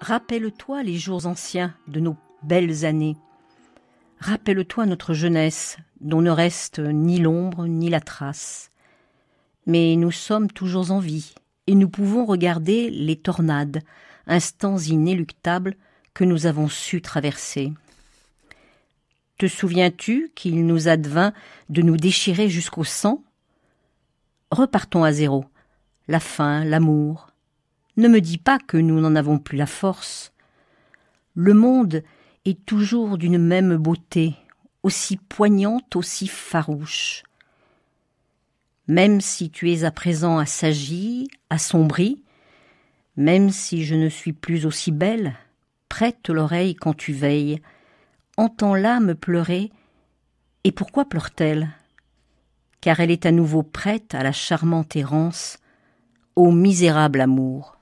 Rappelle-toi les jours anciens de nos belles années. Rappelle-toi notre jeunesse, dont ne reste ni l'ombre ni la trace. Mais nous sommes toujours en vie, et nous pouvons regarder les tornades, instants inéluctables que nous avons su traverser. Te souviens-tu qu'il nous advint de nous déchirer jusqu'au sang Repartons à zéro. La faim, l'amour, ne me dis pas que nous n'en avons plus la force. Le monde est toujours d'une même beauté, aussi poignante, aussi farouche. Même si tu es à présent assagie, assombrie, même si je ne suis plus aussi belle, prête l'oreille quand tu veilles, entends l'âme pleurer, et pourquoi pleure-t-elle Car elle est à nouveau prête à la charmante errance, au misérable amour.